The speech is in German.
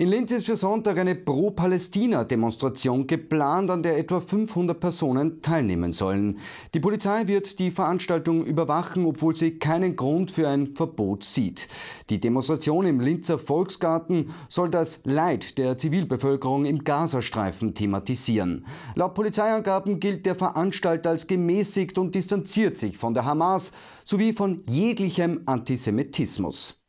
In Linz ist für Sonntag eine Pro-Palästina-Demonstration geplant, an der etwa 500 Personen teilnehmen sollen. Die Polizei wird die Veranstaltung überwachen, obwohl sie keinen Grund für ein Verbot sieht. Die Demonstration im Linzer Volksgarten soll das Leid der Zivilbevölkerung im Gazastreifen thematisieren. Laut Polizeiangaben gilt der Veranstalter als gemäßigt und distanziert sich von der Hamas sowie von jeglichem Antisemitismus.